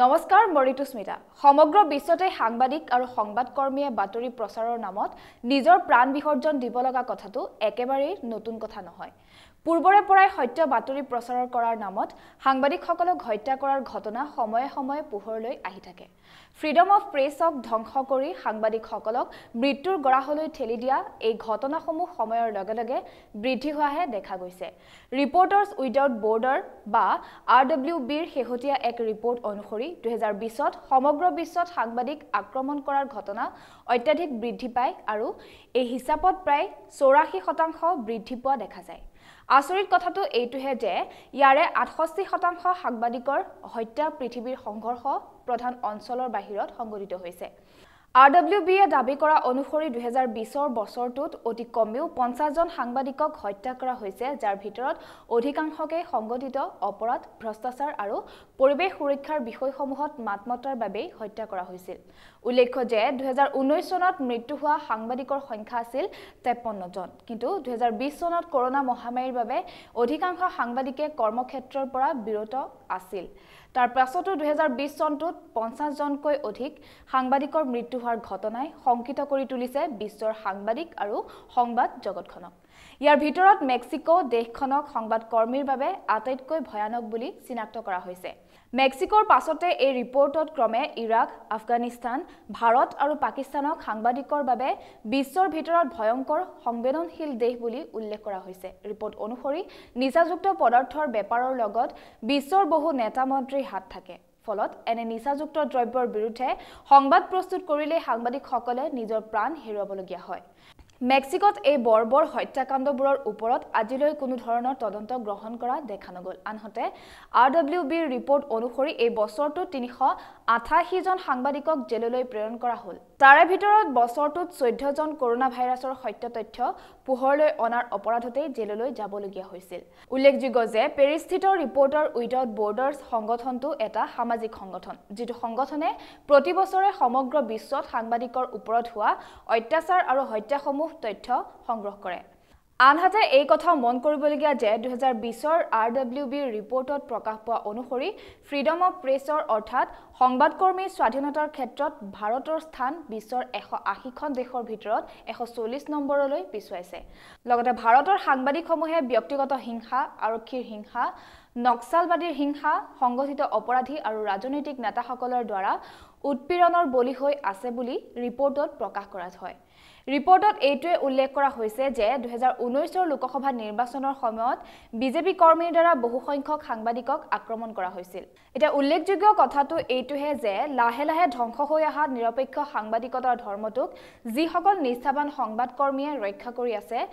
নমস্কাৰ মই ঋতুস্মিতা সমগ্ৰ বিশ্বতে সাংবাদিক আৰু সংবাদকৰ্মীয়ে বাতৰি প্ৰচাৰৰ নামত নিজৰ প্ৰাণ বিসৰ্জন দিব লগা কথাটো একেবাৰেই নতুন কথা নহয় পূৰ্বৰে পৰাই সত্য বাতৰি প্ৰচাৰ কৰাৰ নামত সাংবাদিকসকলক হত্যা কৰাৰ ঘটনা সময়ে সময়ে পোহৰলৈ আহি থাকে ফ্ৰীডম অৱ প্ৰেছক ধ্বংস কৰি সাংবাদিকসকলক মৃত্যুৰ গৰাহলৈ ঠেলি দিয়া এই ঘটনাসমূহ সময়ৰ লগে লগে বৃদ্ধি হোৱাহে দেখা গৈছে ৰিপৰ্টাৰ্ছ উইডাউট বৰ্ডাৰ বা আৰ ডব্লিউ বিৰ শেহতীয়া এক ৰিপৰ্ট অনুসৰি দুহেজাৰ বিছত সমগ্ৰ বিশ্বত সাংবাদিক আক্ৰমণ কৰাৰ ঘটনা অত্যাধিক বৃদ্ধি পায় আৰু এই হিচাপত প্ৰায় চৌৰাশী শতাংশ বৃদ্ধি পোৱা দেখা যায় আচৰিত কথাটো এইটোহে যে ইয়াৰে আঠষষ্ঠি শতাংশ সাংবাদিকৰ হত্যা পৃথিৱীৰ সংঘৰ্ষ প্ৰধান অঞ্চলৰ বাহিৰত সংঘটিত হৈছে আর ডব্লিউ বিয়ে দাবি করা অনুসরি দুহাজার বিশর বছর অতি কমেও পঞ্চাশজন সাংবাদিকক হত্যা করা হয়েছে যার ভিতর অধিকাংশকে সংগঠিত অপরাধ ভ্রষ্টাচার আর পরিবেশ সুরক্ষার বিষয়সমূহ মাত মতার বাবেই হত্যা করা হয়েছিল উল্লেখ্য যে দুহাজার উনৈশ চনত মৃত্যু হওয়া সাংবাদিকর সংখ্যা আছিল তেপন্নজন কিন্তু দুহাজার বিশ চনত করোনা মহামারীর বাবে অধিকাংশ সাংবাদিকে কর্মক্ষেত্রের পৰা বিৰত আছিল তাৰ পাছতো দুহাজাৰ বিশ চনত পঞ্চাশজনক অধিক সাংবাদিকৰ মৃত্যু হোৱাৰ ঘটনাই শংকিত কৰি তুলিছে বিশ্বৰ সাংবাদিক আৰু সংবাদ জগতখনক ইয়াৰ ভিতৰত মেক্সিকো দেশখনক সংবাদকৰ্মীৰ বাবে আটাইতকৈ ভয়ানক বুলি চিনাক্ত কৰা হৈছে মেক্সিকোৰ পাছতে এই ৰিপৰ্টত ক্ৰমে ইৰাক আফগানিস্তান ভাৰত আৰু পাকিস্তানক সাংবাদিকৰ বাবে বিশ্বৰ ভিতৰত ভয়ংকৰ সংবেদনশীল দেশ বুলি উল্লেখ কৰা হৈছে ৰিপৰ্ট অনুসৰি নিচাযুক্ত পদাৰ্থৰ বেপাৰৰ লগত বিশ্বৰ বহু নেতা মন্ত্ৰীৰ হাত থাকে ফলত এনে নিচাযুক্ত দ্ৰব্যৰ বিৰুদ্ধে সংবাদ প্ৰস্তুত কৰিলেই সাংবাদিকসকলে নিজৰ প্ৰাণ হেৰুৱাবলগীয়া হয় মেক্সিকোত এই বৰ্বৰ হত্যাকাণ্ডবোৰৰ ওপৰত আজিলৈ কোনো ধৰণৰ তদন্ত গ্ৰহণ কৰা দেখা নগল আনহাতে আৰ ডব্লিউ বিৰ ৰিপৰ্ট অনুসৰি এই বছৰটোত তিনিশ আঠাশীজন সাংবাদিকক জেললৈ প্ৰেৰণ কৰা হ'ল তাৰে ভিতৰত বছৰটোত চৈধ্যজন কৰোণা ভাইৰাছৰ সত্য তথ্য পোহৰলৈ অনাৰ অপৰাধতেই জেললৈ যাবলগীয়া হৈছিল উল্লেখযোগ্য যে পেৰিছস্থিত ৰিপৰ্টাৰ উইডাউট বৰ্ডাৰ্ছ সংগঠনটো এটা সামাজিক সংগঠন যিটো সংগঠনে প্ৰতি বছৰে সমগ্ৰ বিশ্বত সাংবাদিকৰ ওপৰত হোৱা অত্যাচাৰ আৰু হত্যাসমূহ তথ্য সংগ্ৰহ কৰে আনহাতে এই কথা মন কৰিবলগীয়া যে দুহেজাৰ বিশৰ আৰ ডাব্লিউ বিৰ ৰিপোৰ্টত প্ৰকাশ পোৱা অনুসৰি ফ্ৰীডম অৱ প্ৰেছৰ অৰ্থাৎ সংবাদকৰ্মীৰ স্বাধীনতাৰ ক্ষেত্ৰত ভাৰতৰ স্থান বিশ্বৰ এশ আশীখন দেশৰ ভিতৰত এশ চল্লিছ নম্বৰলৈ পিছুৱাইছে লগতে ভাৰতৰ সাংবাদিকসমূহে ব্যক্তিগত হিংসা আৰক্ষীৰ হিংসা নক্সালবাদীৰ হিংসা সংগঠিত অপৰাধী আৰু ৰাজনৈতিক নেতাসকলৰ দ্বাৰা উৎপীড়নৰ বলি হৈ আছে বুলি ৰিপৰ্টত প্ৰকাশ কৰা হয় ৰিপৰ্টত এইটোৱে উল্লেখ কৰা হৈছে যে দুহেজাৰ ঊনৈছৰ লোকসভা নিৰ্বাচনৰ সময়ত বিজেপি কৰ্মীৰ দ্বাৰা বহুসংখ্যক সাংবাদিকক আক্ৰমণ কৰা হৈছিল এতিয়া উল্লেখযোগ্য কথাটো এইটোহে যে লাহে লাহে ধ্বংস হৈ অহা নিৰপেক্ষ সাংবাদিকতাৰ ধৰ্মটোক যিসকল নিষ্ঠাবান সংবাদকৰ্মীয়ে ৰক্ষা কৰি আছে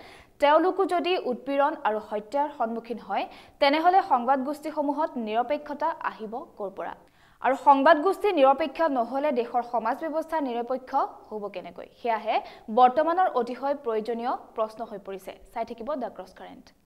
তেওঁলোকো যদি উৎপীড়ন আৰু হত্যাৰ সন্মুখীন হয় তেনেহ'লে সংবাদ গোষ্ঠীসমূহত নিৰপেক্ষতা আহিব ক'ৰ পৰা আৰু সংবাদ গোষ্ঠী নিৰপেক্ষ নহলে দেশৰ সমাজ ব্যৱস্থা নিৰপেক্ষ হ'ব কেনেকৈ সেয়াহে বৰ্তমানৰ অতিশয় প্ৰয়োজনীয় প্ৰশ্ন হৈ পৰিছে চাই থাকিব দ্য ক্ৰছ কাৰেণ্ট